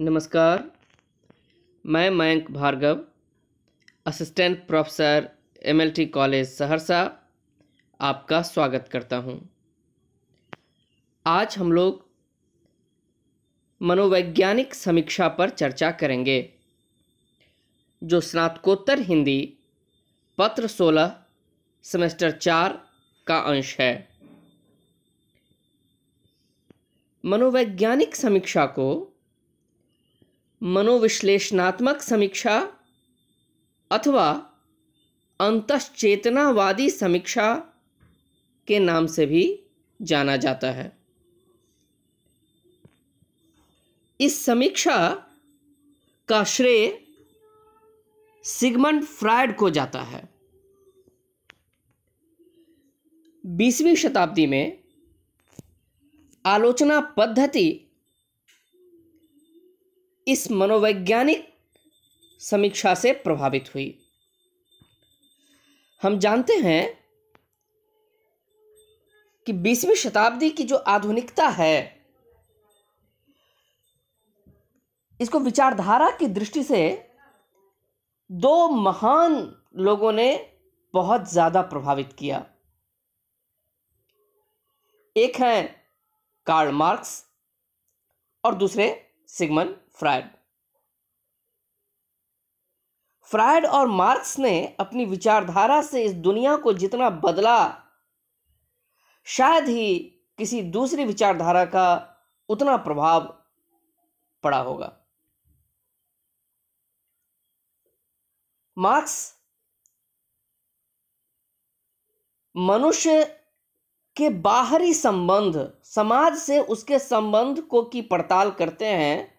नमस्कार मैं Mayank Bhargava assistant professor MLT college Saharsa आपका स्वागत करता हूं। आज हम लोग मनोवैज्ञानिक समीक्षा पर चर्चा करेंगे जो स्नातकोत्तर हिंदी पत्र सोलह सेमेस्टर चार का अंश है मनोवैज्ञानिक समीक्षा को मनोविश्लेषणात्मक समीक्षा अथवा अंतश्चेतनावादी समीक्षा के नाम से भी जाना जाता है इस समीक्षा का श्रेय सिगमंड फ्रायड को जाता है बीसवीं शताब्दी में आलोचना पद्धति इस मनोवैज्ञानिक समीक्षा से प्रभावित हुई हम जानते हैं कि बीसवीं शताब्दी की जो आधुनिकता है इसको विचारधारा की दृष्टि से दो महान लोगों ने बहुत ज़्यादा प्रभावित किया एक है कार्ल मार्क्स और दूसरे सिगमन फ्रायड फ्रायड और मार्क्स ने अपनी विचारधारा से इस दुनिया को जितना बदला शायद ही किसी दूसरी विचारधारा का उतना प्रभाव पड़ा होगा मार्क्स मनुष्य के बाहरी संबंध समाज से उसके संबंध को की पड़ताल करते हैं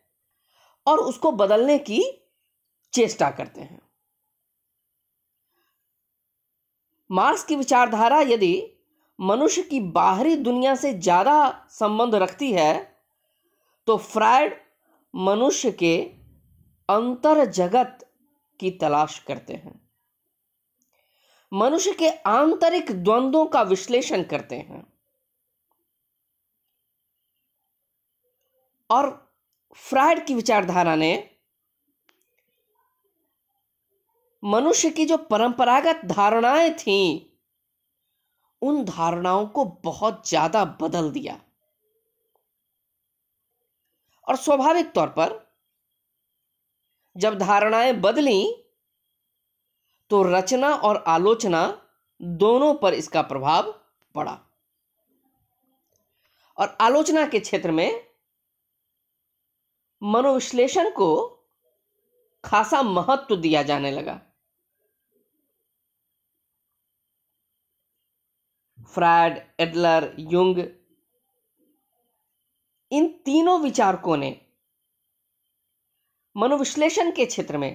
और उसको बदलने की चेष्टा करते हैं मार्क्स की विचारधारा यदि मनुष्य की बाहरी दुनिया से ज़्यादा संबंध रखती है तो फ्रायड मनुष्य के अंतर जगत की तलाश करते हैं मनुष्य के आंतरिक द्वंद्वों का विश्लेषण करते हैं और फ्राइड की विचारधारा ने मनुष्य की जो परंपरागत धारणाएं थीं उन धारणाओं को बहुत ज्यादा बदल दिया और स्वाभाविक तौर पर जब धारणाएं बदली तो रचना और आलोचना दोनों पर इसका प्रभाव पड़ा और आलोचना के क्षेत्र में मनोविश्लेषण को खासा महत्व दिया जाने लगा फ्रायड एडलर युंग इन तीनों विचारकों ने मनोविश्लेषण के क्षेत्र में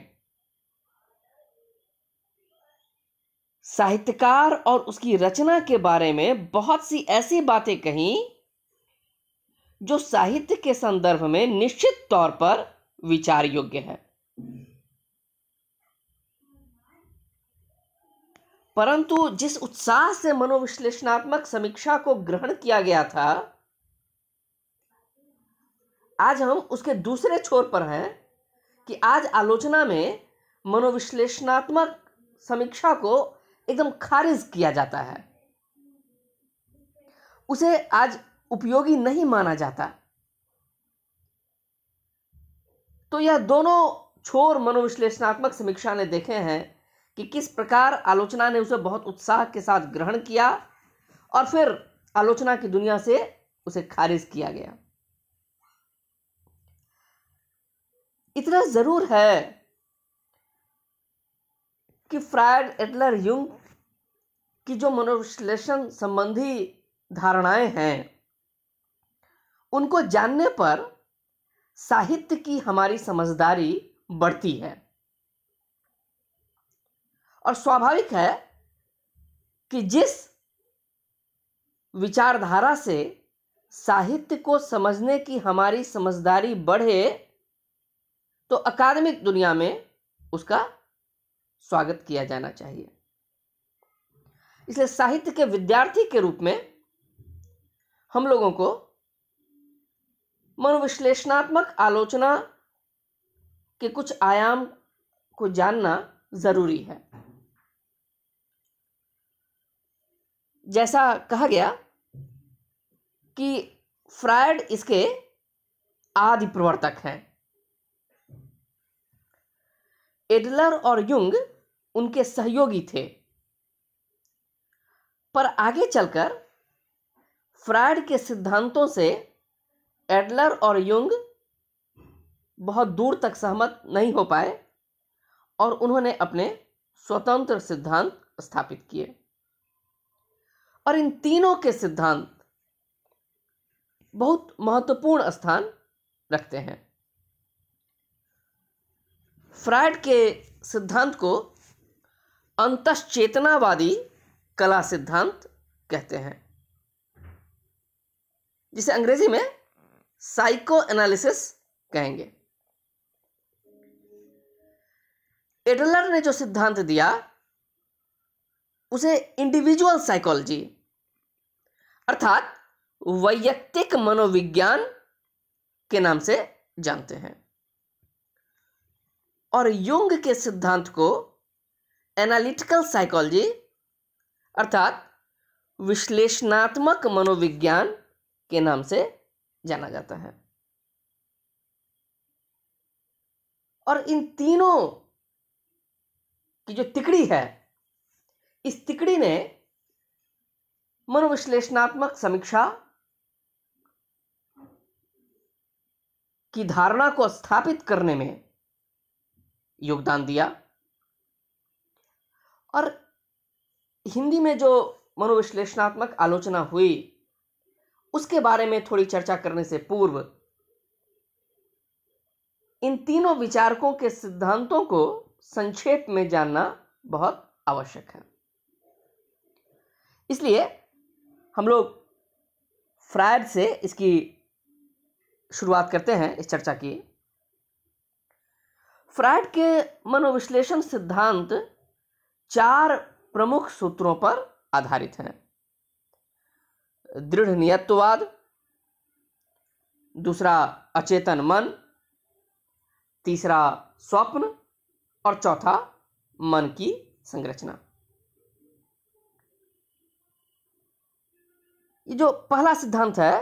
साहित्यकार और उसकी रचना के बारे में बहुत सी ऐसी बातें कहीं जो साहित्य के संदर्भ में निश्चित तौर पर विचार योग्य है परंतु जिस उत्साह से मनोविश्लेषणात्मक समीक्षा को ग्रहण किया गया था आज हम उसके दूसरे छोर पर हैं कि आज आलोचना में मनोविश्लेषणात्मक समीक्षा को एकदम खारिज किया जाता है उसे आज उपयोगी नहीं माना जाता तो यह दोनों छोर मनोविश्लेषणात्मक समीक्षा ने देखे हैं कि किस प्रकार आलोचना ने उसे बहुत उत्साह के साथ ग्रहण किया और फिर आलोचना की दुनिया से उसे खारिज किया गया इतना जरूर है कि फ्रायड एडलर युंग की जो मनोविश्लेषण संबंधी धारणाएं हैं उनको जानने पर साहित्य की हमारी समझदारी बढ़ती है और स्वाभाविक है कि जिस विचारधारा से साहित्य को समझने की हमारी समझदारी बढ़े तो अकादमिक दुनिया में उसका स्वागत किया जाना चाहिए इसलिए साहित्य के विद्यार्थी के रूप में हम लोगों को मनोविश्लेषणात्मक आलोचना के कुछ आयाम को जानना जरूरी है जैसा कहा गया कि फ्रायड इसके आदि प्रवर्तक हैं एडलर और युंग उनके सहयोगी थे पर आगे चलकर फ्रायड के सिद्धांतों से एडलर और युंग बहुत दूर तक सहमत नहीं हो पाए और उन्होंने अपने स्वतंत्र सिद्धांत स्थापित किए और इन तीनों के सिद्धांत बहुत महत्वपूर्ण स्थान रखते हैं फ्रायड के सिद्धांत को अंतश्चेतनावादी कला सिद्धांत कहते हैं जिसे अंग्रेजी में साइको एनालिसिस कहेंगे एडलर ने जो सिद्धांत दिया उसे इंडिविजुअल साइकोलॉजी अर्थात वैयक्तिक मनोविज्ञान के नाम से जानते हैं और युंग के सिद्धांत को एनालिटिकल साइकोलॉजी अर्थात विश्लेषणात्मक मनोविज्ञान के नाम से जाना जाता है और इन तीनों की जो तिकड़ी है इस तिकड़ी ने मनोविश्लेषणात्मक समीक्षा की धारणा को स्थापित करने में योगदान दिया और हिंदी में जो मनोविश्लेषणात्मक आलोचना हुई उसके बारे में थोड़ी चर्चा करने से पूर्व इन तीनों विचारकों के सिद्धांतों को संक्षेप में जानना बहुत आवश्यक है इसलिए हम लोग फ्रायड से इसकी शुरुआत करते हैं इस चर्चा की फ्रायड के मनोविश्लेषण सिद्धांत चार प्रमुख सूत्रों पर आधारित हैं दृढ़ नियत्ववाद दूसरा अचेतन मन तीसरा स्वप्न और चौथा मन की संरचना ये जो पहला सिद्धांत है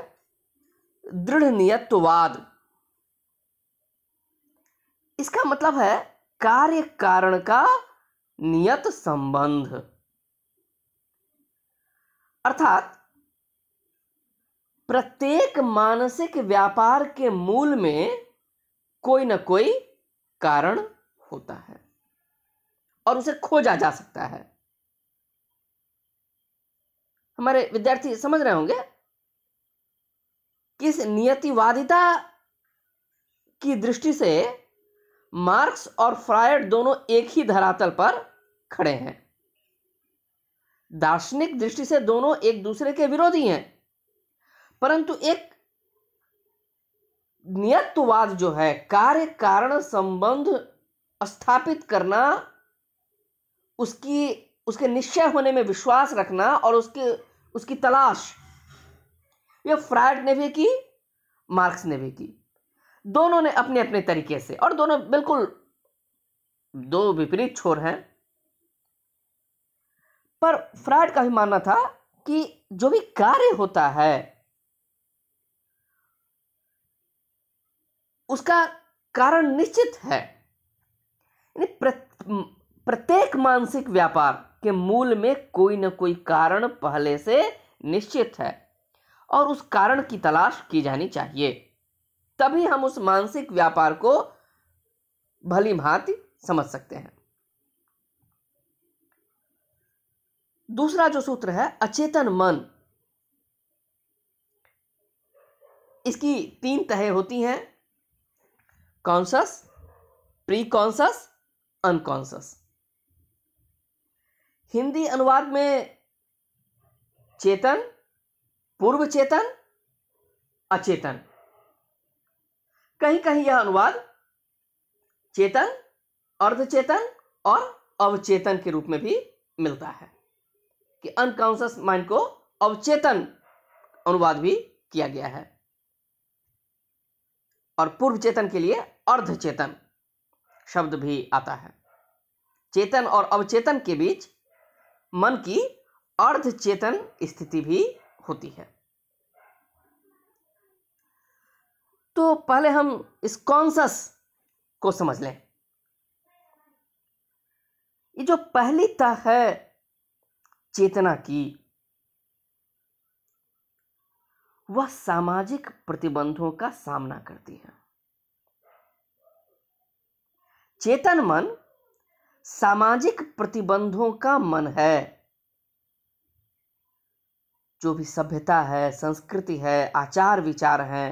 दृढ़ नियत्ववाद इसका मतलब है कार्य कारण का नियत संबंध अर्थात प्रत्येक मानसिक व्यापार के मूल में कोई ना कोई कारण होता है और उसे खोजा जा सकता है हमारे विद्यार्थी समझ रहे होंगे किस नियतिवादिता की दृष्टि से मार्क्स और फ्रायड दोनों एक ही धरातल पर खड़े हैं दार्शनिक दृष्टि से दोनों एक दूसरे के विरोधी हैं परंतु एक नियतवाद जो है कार्य कारण संबंध स्थापित करना उसकी उसके निश्चय होने में विश्वास रखना और उसके उसकी तलाश ये फ्रायड ने भी की मार्क्स ने भी की दोनों ने अपने अपने तरीके से और दोनों बिल्कुल दो विपरीत छोर हैं पर फ्रायड का भी मानना था कि जो भी कार्य होता है उसका कारण निश्चित है प्रत्येक मानसिक व्यापार के मूल में कोई ना कोई कारण पहले से निश्चित है और उस कारण की तलाश की जानी चाहिए तभी हम उस मानसिक व्यापार को भली भांति समझ सकते हैं दूसरा जो सूत्र है अचेतन मन इसकी तीन तहें होती हैं conscious preconscious unconscious Hindi अनुवाद में चेतन पूर्व चेतन अचेतन कहीं कहीं यह अनुवाद चेतन अर्धचेतन और अवचेतन के रूप में भी मिलता है कि अनकॉन्शस माइंड को अवचेतन अनुवाद भी किया गया है और पूर्व चेतन के लिए अर्धचेतन शब्द भी आता है चेतन और अवचेतन के बीच मन की अर्धचेतन स्थिति भी होती है तो पहले हम इस कॉन्सस को समझ लें ये जो पहली तह है चेतना की वह सामाजिक प्रतिबंधों का सामना करती है चेतन मन सामाजिक प्रतिबंधों का मन है जो भी सभ्यता है संस्कृति है आचार विचार है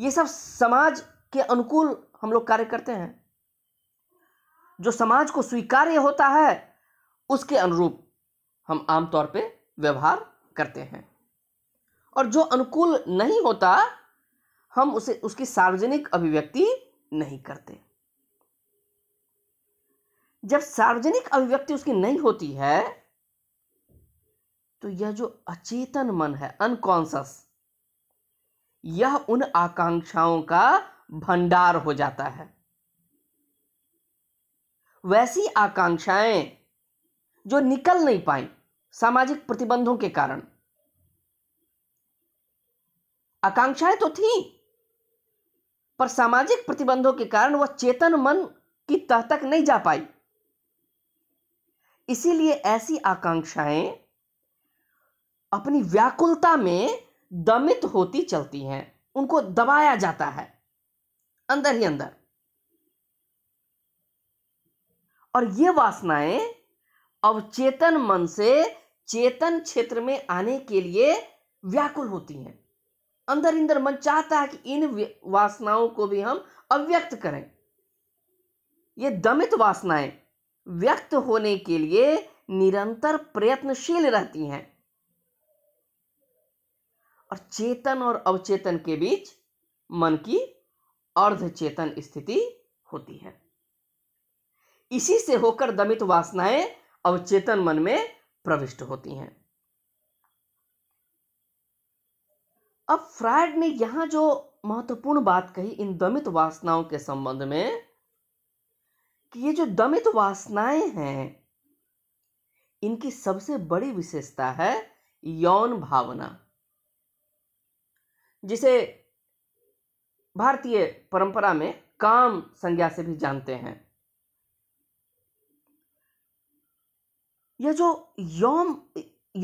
ये सब समाज के अनुकूल हम लोग कार्य करते हैं जो समाज को स्वीकार्य होता है उसके अनुरूप हम आमतौर पे व्यवहार करते हैं और जो अनुकूल नहीं होता हम उसे उसकी सार्वजनिक अभिव्यक्ति नहीं करते जब सार्वजनिक अभिव्यक्ति उसकी नहीं होती है तो यह जो अचेतन मन है अनकॉन्सियस यह उन आकांक्षाओं का भंडार हो जाता है वैसी आकांक्षाएं जो निकल नहीं पाई सामाजिक प्रतिबंधों के कारण आकांक्षाएं तो थी पर सामाजिक प्रतिबंधों के कारण वह चेतन मन की तह तक नहीं जा पाई इसीलिए ऐसी आकांक्षाएं अपनी व्याकुलता में दमित होती चलती हैं उनको दबाया जाता है अंदर ही अंदर और ये वासनाएं अवचेतन मन से चेतन क्षेत्र में आने के लिए व्याकुल होती हैं अंदर इंदर मन चाहता है कि इन वासनाओं को भी हम अव्यक्त करें ये दमित वासनाएं व्यक्त होने के लिए निरंतर प्रयत्नशील रहती हैं और चेतन और अवचेतन के बीच मन की अर्धचेतन स्थिति होती है इसी से होकर दमित वासनाएं अवचेतन मन में प्रविष्ट होती हैं अब फ्रायड ने यहां जो महत्वपूर्ण बात कही इन दमित वासनाओं के संबंध में कि ये जो दमित वासनाएं हैं इनकी सबसे बड़ी विशेषता है यौन भावना जिसे भारतीय परंपरा में काम संज्ञा से भी जानते हैं यह जो यौन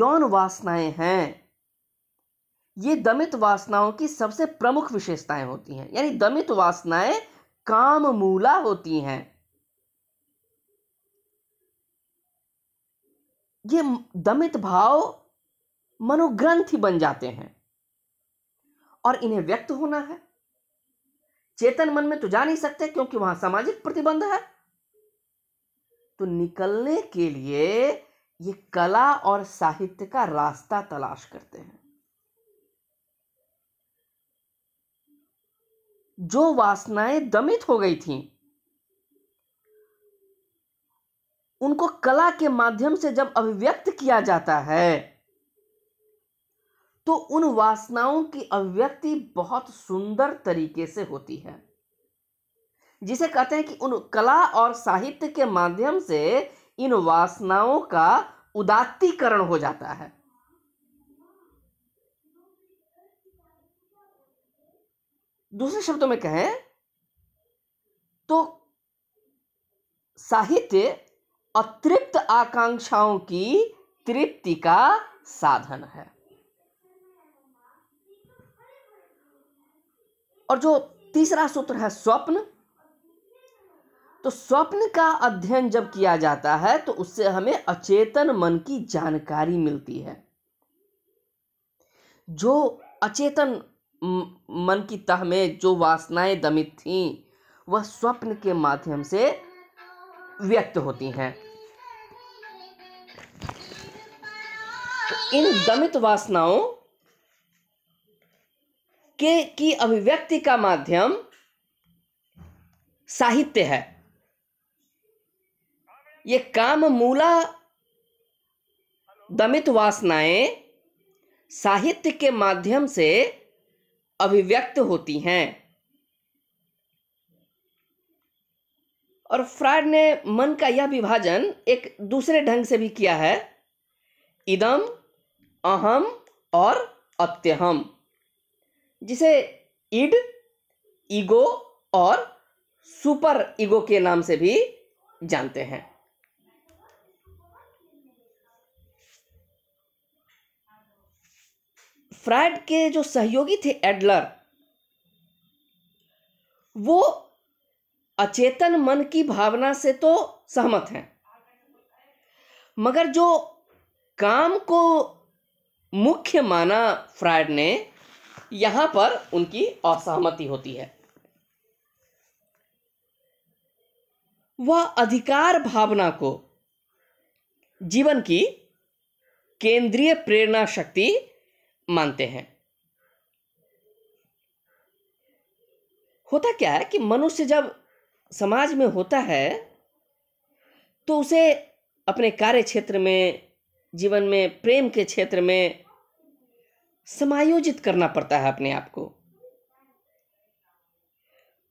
यौन वासनाएं हैं ये दमित वासनाओं की सबसे प्रमुख विशेषताएं होती हैं यानी दमित वासनाएं काम मूला होती हैं ये दमित भाव मनोग्रंथि बन जाते हैं और इन्हें व्यक्त होना है चेतन मन में तो जा नहीं सकते क्योंकि वहां सामाजिक प्रतिबंध है तो निकलने के लिए ये कला और साहित्य का रास्ता तलाश करते हैं जो वासनाएं दमित हो गई थीं उनको कला के माध्यम से जब अभिव्यक्त किया जाता है तो उन वासनाओं की अभिव्यक्ति बहुत सुंदर तरीके से होती है जिसे कहते हैं कि उन कला और साहित्य के माध्यम से इन वासनाओं का उदात्तीकरण हो जाता है दूसरे शब्दों में कहें तो साहित्य अतृप्त आकांक्षाओं की तृप्ति का साधन है और जो तीसरा सूत्र है स्वप्न तो स्वप्न का अध्ययन जब किया जाता है तो उससे हमें अचेतन मन की जानकारी मिलती है जो अचेतन मन की तह में जो वासनाएं दमित थीं वह स्वप्न के माध्यम से व्यक्त होती हैं इन दमित वासनाओं के की अभिव्यक्ति का माध्यम साहित्य है ये काम मूला दमित वासनाएं साहित्य के माध्यम से अभिव्यक्त होती हैं और फ्रायड ने मन का यह विभाजन एक दूसरे ढंग से भी किया है इदम अहम और अत्यहम जिसे इड ईगो और सुपर ईगो के नाम से भी जानते हैं फ्रायड के जो सहयोगी थे एडलर वो अचेतन मन की भावना से तो सहमत हैं मगर जो काम को मुख्य माना फ्रायड ने यहां पर उनकी असहमति होती है वह अधिकार भावना को जीवन की केंद्रीय प्रेरणा शक्ति मानते हैं होता क्या है कि मनुष्य जब समाज में होता है तो उसे अपने कार्य क्षेत्र में जीवन में प्रेम के क्षेत्र में समायोजित करना पड़ता है अपने आप को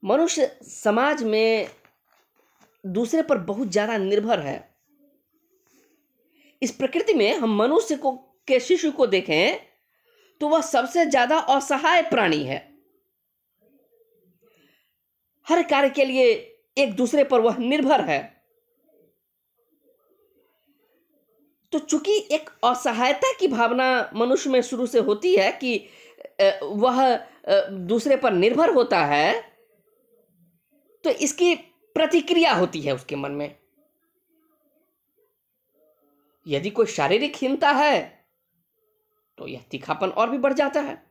मनुष्य समाज में दूसरे पर बहुत ज़्यादा निर्भर है इस प्रकृति में हम मनुष्य को के शिशु को देखें तो वह सबसे ज़्यादा असहाय प्राणी है हर कार्य के लिए एक दूसरे पर वह निर्भर है तो चूंकि एक असहायता की भावना मनुष्य में शुरू से होती है कि वह दूसरे पर निर्भर होता है तो इसकी प्रतिक्रिया होती है उसके मन में यदि कोई शारीरिक हीनता है तो यह तीखापन और भी बढ़ जाता है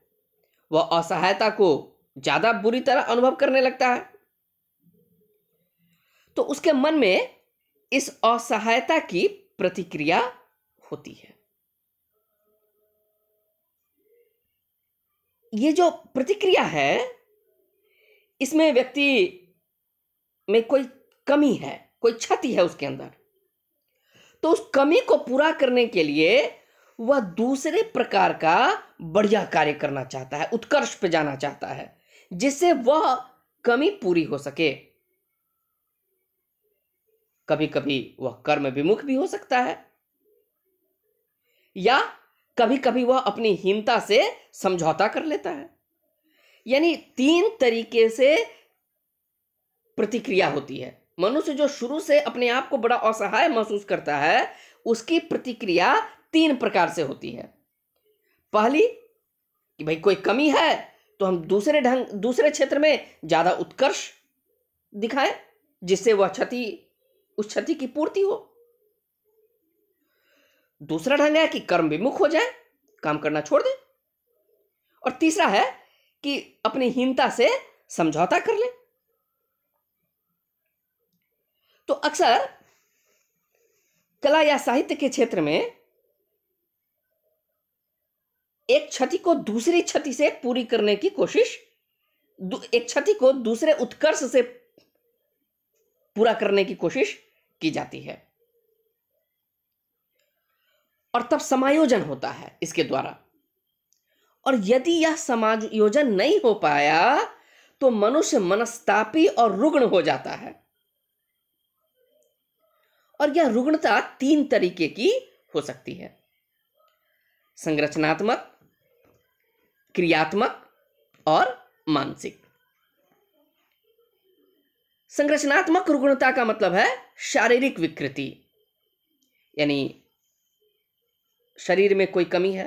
वह असहायता को ज़्यादा बुरी तरह अनुभव करने लगता है तो उसके मन में इस असहायता की प्रतिक्रिया होती है ये जो प्रतिक्रिया है इसमें व्यक्ति में कोई कमी है कोई क्षति है उसके अंदर तो उस कमी को पूरा करने के लिए वह दूसरे प्रकार का बढ़िया कार्य करना चाहता है उत्कर्ष पे जाना चाहता है जिससे वह कमी पूरी हो सके कभी कभी वह कर्म विमुख भी हो सकता है या कभी कभी वह अपनी हीनता से समझौता कर लेता है यानी तीन तरीके से प्रतिक्रिया होती है मनुष्य जो शुरू से अपने आप को बड़ा असहाय महसूस करता है उसकी प्रतिक्रिया तीन प्रकार से होती है पहली कि भाई कोई कमी है तो हम दूसरे ढंग दूसरे क्षेत्र में ज़्यादा उत्कर्ष दिखाएं जिससे वह क्षति उस क्षति की पूर्ति हो दूसरा ढंग है कि कर्म विमुख हो जाए काम करना छोड़ दे और तीसरा है कि अपनी हीनता से समझौता कर ले तो अक्सर कला या साहित्य के क्षेत्र में एक क्षति को दूसरी क्षति से पूरी करने की कोशिश एक क्षति को दूसरे उत्कर्ष से पूरा करने की कोशिश की जाती है और तब समायोजन होता है इसके द्वारा और यदि यह समायोजन नहीं हो पाया तो मनुष्य मनस्तापी और रुग्ण हो जाता है और यह रुग्णता तीन तरीके की हो सकती है संरचनात्मक क्रियात्मक और मानसिक संरचनात्मक रुग्णता का मतलब है शारीरिक विकृति यानी शरीर में कोई कमी है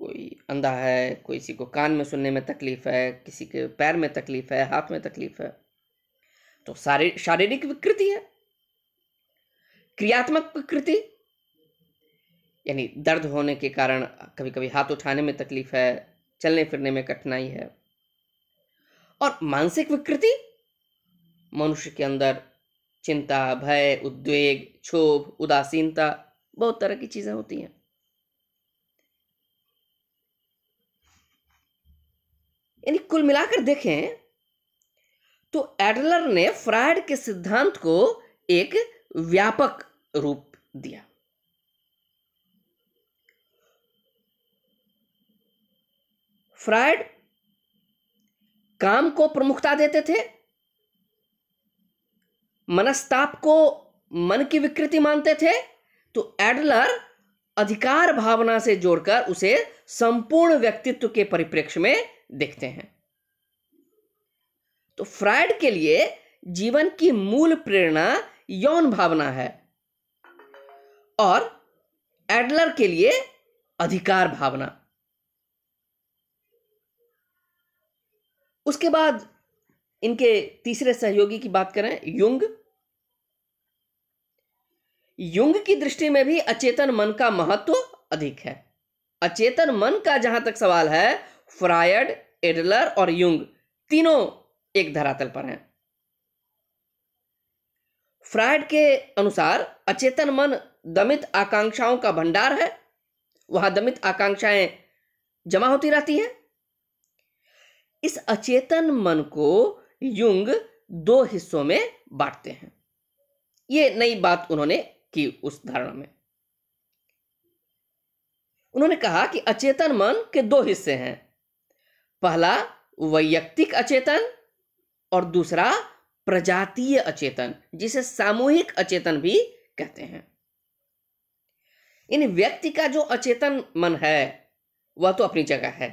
कोई अंधा है कोई किसी को कान में सुनने में तकलीफ है किसी के पैर में तकलीफ है हाथ में तकलीफ है तो सारी शारीरिक विकृति है क्रियात्मक विकृति यानी दर्द होने के कारण कभी कभी हाथ उठाने में तकलीफ है चलने फिरने में कठिनाई है और मानसिक विकृति मनुष्य के अंदर चिंता भय उद्वेग क्षोभ उदासीनता बहुत तरह की चीजें होती हैं यानी कुल मिलाकर देखें तो एडलर ने फ्रायड के सिद्धांत को एक व्यापक रूप दिया फ्रायड काम को प्रमुखता देते थे मनस्ताप को मन की विकृति मानते थे तो एडलर अधिकार भावना से जोड़कर उसे संपूर्ण व्यक्तित्व के परिप्रेक्ष्य में देखते हैं तो फ्राइड के लिए जीवन की मूल प्रेरणा यौन भावना है और एडलर के लिए अधिकार भावना उसके बाद इनके तीसरे सहयोगी की बात करें युंग युंग की दृष्टि में भी अचेतन मन का महत्व अधिक है अचेतन मन का जहां तक सवाल है फ्रायड एडलर और युंग तीनों एक धरातल पर हैं फ्रायड के अनुसार अचेतन मन दमित आकांक्षाओं का भंडार है वहां दमित आकांक्षाएं जमा होती रहती हैं इस अचेतन मन को युंग दो हिस्सों में बांटते हैं ये नई बात उन्होंने की उस धारणा में उन्होंने कहा कि अचेतन मन के दो हिस्से हैं पहला वैयक्तिक अचेतन और दूसरा प्रजातीय अचेतन जिसे सामूहिक अचेतन भी कहते हैं इन व्यक्ति का जो अचेतन मन है वह तो अपनी जगह है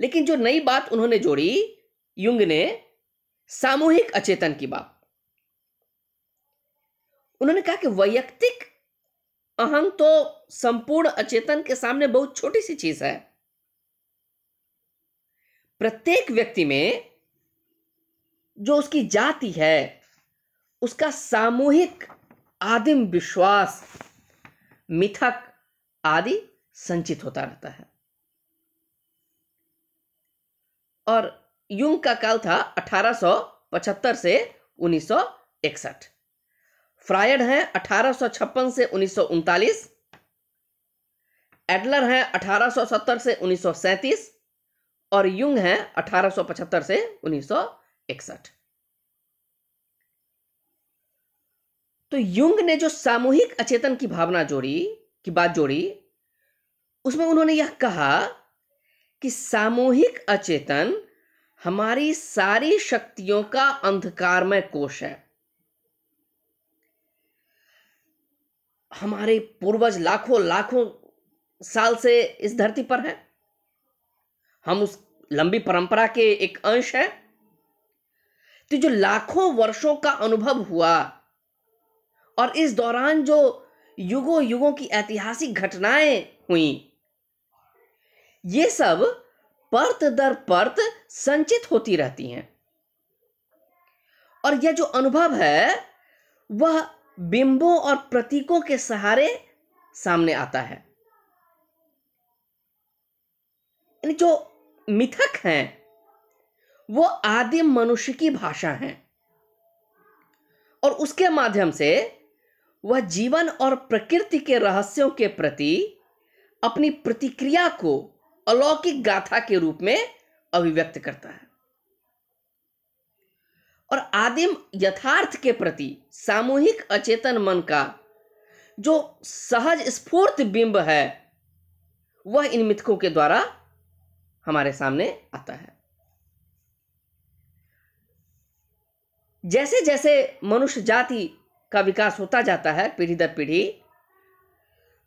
लेकिन जो नई बात उन्होंने जोड़ी युंग ने सामूहिक अचेतन की बात उन्होंने कहा कि वैयक्तिक अहम तो संपूर्ण अचेतन के सामने बहुत छोटी सी चीज है प्रत्येक व्यक्ति में जो उसकी जाति है उसका सामूहिक आदिम विश्वास मिथक आदि संचित होता रहता है और युंग का काल था 1875 से 1961 फ्रायड हैं 1856 से उन्नीस एडलर हैं 1870 से 1937 और युंग हैं 1875 से 1961 तो युंग ने जो सामूहिक अचेतन की भावना जोड़ी की बात जोड़ी उसमें उन्होंने यह कहा कि सामूहिक अचेतन हमारी सारी शक्तियों का अंधकारमय कोष है हमारे पूर्वज लाखों लाखों साल से इस धरती पर हैं हम उस लंबी परंपरा के एक अंश हैं तो जो लाखों वर्षों का अनुभव हुआ और इस दौरान जो युगों युगों की ऐतिहासिक घटनाएं हुई ये सब परत दर परत संचित होती रहती हैं और यह जो अनुभव है वह बिंबों और प्रतीकों के सहारे सामने आता है जो मिथक हैं वो आदिम मनुष्य की भाषा हैं और उसके माध्यम से वह जीवन और प्रकृति के रहस्यों के प्रति अपनी प्रतिक्रिया को अलौकिक गाथा के रूप में अभिव्यक्त करता है और आदिम यथार्थ के प्रति सामूहिक अचेतन मन का जो सहज स्फूर्त बिंब है वह इन मिथकों के द्वारा हमारे सामने आता है जैसे जैसे मनुष्य जाति का विकास होता जाता है पीढ़ी दर पीढ़ी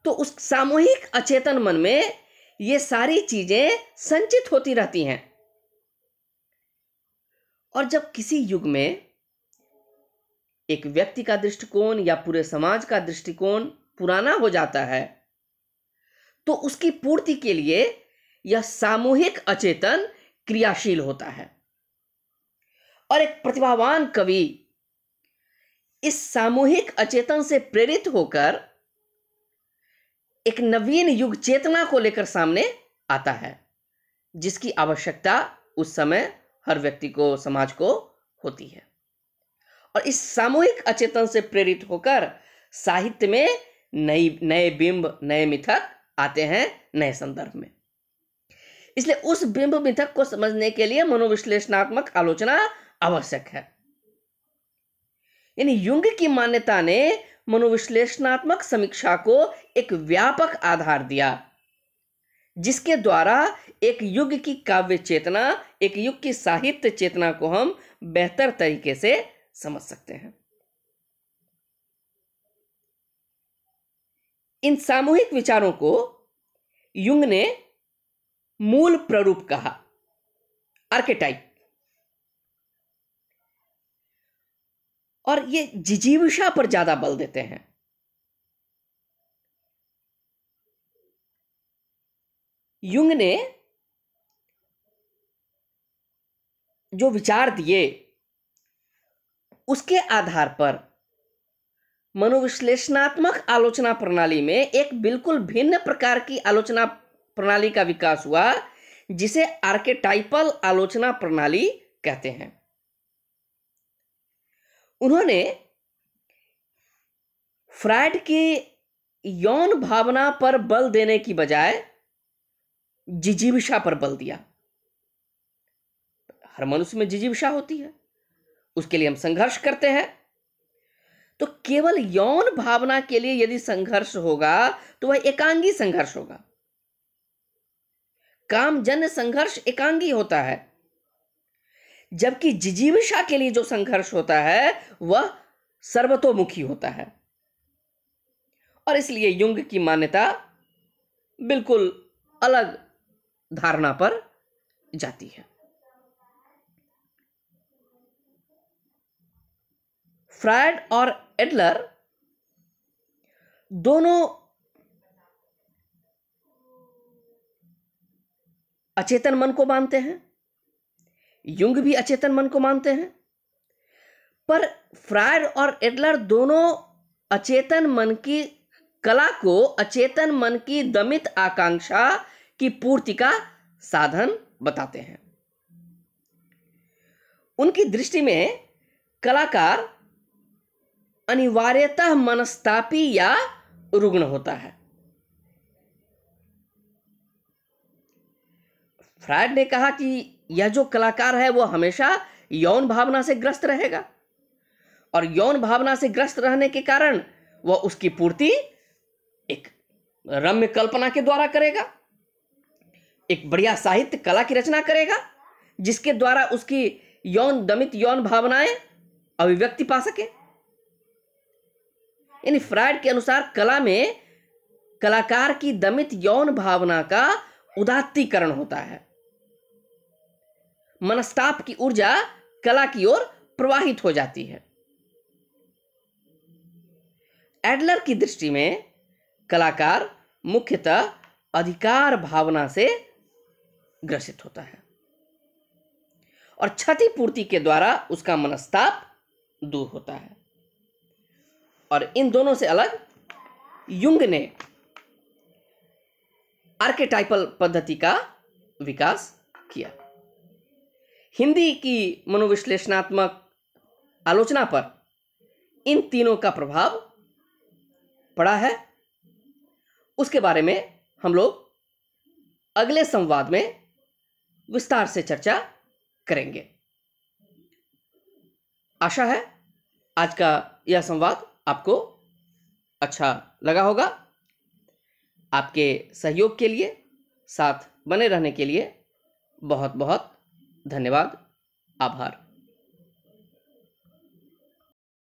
तो उस सामूहिक अचेतन मन में ये सारी चीजें संचित होती रहती हैं और जब किसी युग में एक व्यक्ति का दृष्टिकोण या पूरे समाज का दृष्टिकोण पुराना हो जाता है तो उसकी पूर्ति के लिए यह सामूहिक अचेतन क्रियाशील होता है और एक प्रतिभावान कवि इस सामूहिक अचेतन से प्रेरित होकर एक नवीन युग चेतना को लेकर सामने आता है जिसकी आवश्यकता उस समय हर व्यक्ति को समाज को होती है और इस सामूहिक अचेतन से प्रेरित होकर साहित्य में नई नए बिंब नए मिथक आते हैं नए संदर्भ में इसलिए उस बिंब मिथक को समझने के लिए मनोविश्लेषणात्मक आलोचना आवश्यक है यानी युंग की मान्यता ने मनोविश्लेषणात्मक समीक्षा को एक व्यापक आधार दिया जिसके द्वारा एक युग की काव्य चेतना एक युग की साहित्य चेतना को हम बेहतर तरीके से समझ सकते हैं इन सामूहिक विचारों को युंग ने मूल प्ररूप कहा आर्केटाइप और ये जिजीविषा पर ज्यादा बल देते हैं युंग ने जो विचार दिए उसके आधार पर मनोविश्लेषणात्मक आलोचना प्रणाली में एक बिल्कुल भिन्न प्रकार की आलोचना प्रणाली का विकास हुआ जिसे आर्केटाइपल आलोचना प्रणाली कहते हैं उन्होंने फ्रायड के यौन भावना पर बल देने की बजाय जिजीविषा पर बल दिया हर मनुष्य में जिजीविषा होती है उसके लिए हम संघर्ष करते हैं तो केवल यौन भावना के लिए यदि संघर्ष होगा तो वह एकांगी संघर्ष होगा कामजन्य संघर्ष एकांगी होता है जबकि जिजीविषा के लिए जो संघर्ष होता है वह सर्वतोमुखी होता है और इसलिए युंग की मान्यता बिल्कुल अलग धारणा पर जाती है फ्रायड और एडलर दोनों अचेतन मन को मानते हैं युंग भी अचेतन मन को मानते हैं पर फ्रायर और एडलर दोनों अचेतन मन की कला को अचेतन मन की दमित आकांक्षा की पूर्ति का साधन बताते हैं उनकी दृष्टि में कलाकार अनिवार्यतः मनस्तापी या रुग्ण होता है फ्रायड ने कहा कि यह जो कलाकार है वह हमेशा यौन भावना से ग्रस्त रहेगा और यौन भावना से ग्रस्त रहने के कारण वह उसकी पूर्ति एक रम्य कल्पना के द्वारा करेगा एक बढ़िया साहित्य कला की रचना करेगा जिसके द्वारा उसकी यौन दमित यौन भावनाएं अभिव्यक्ति पा सके यानी फ्राइड के अनुसार कला में कलाकार की दमित यौन भावना का उदात्तीकरण होता है मनस्ताप की ऊर्जा कला की ओर प्रवाहित हो जाती है एडलर की दृष्टि में कलाकार मुख्यतः अधिकार भावना से ग्रसित होता है और क्षतिपूर्ति के द्वारा उसका मनस्ताप दूर होता है और इन दोनों से अलग युंग ने आर्केटाइपल पद्धति का विकास किया हिंदी की मनोविश्लेषणात्मक आलोचना पर इन तीनों का प्रभाव पड़ा है उसके बारे में हम लोग अगले संवाद में विस्तार से चर्चा करेंगे आशा है आज का यह संवाद आपको अच्छा लगा होगा आपके सहयोग के लिए साथ बने रहने के लिए बहुत बहुत धन्यवाद आभार